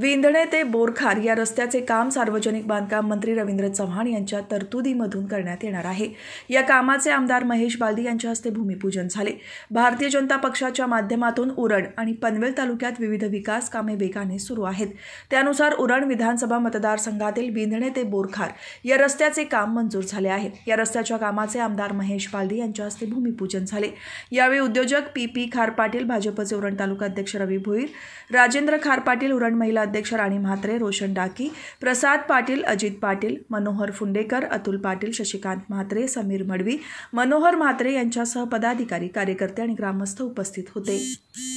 विंधणे ते बोरखार या रस्त्याचे काम सार्वजनिक बांधकाम मंत्री रवींद्र चव्हाण यांच्या तरतुदीमधून करण्यात येणार आहे या कामाचे आमदार महेश बालदी यांच्या हस्ते भूमिपूजन झाले भारतीय जनता पक्षाच्या माध्यमातून उरण आणि पनवेल तालुक्यात विविध विकास कामे वेगाने सुरू आहेत त्यानुसार उरण विधानसभा मतदारसंघातील विंधणे ते बोरखार या रस्त्याचे काम मंजूर झाले आहे या रस्त्याच्या कामाचे आमदार महेश बालदी यांच्या हस्ते भूमिपूजन झाले यावेळी उद्योजक पी पी खार पाटील भाजपचे उरण तालुका अध्यक्ष रवी भोईर राजेंद्र खार पाटील उरण महिला अध्यक्ष राणी म्हात्रे रोशन डाकी प्रसाद पाटील अजित पाटील मनोहर फुंडेकर अतुल पाटील शशिकांत म्हात्रे समीर मडवी मनोहर म्हात्रे यांच्यासह पदाधिकारी कार्यकर्ते आणि ग्रामस्थ उपस्थित होते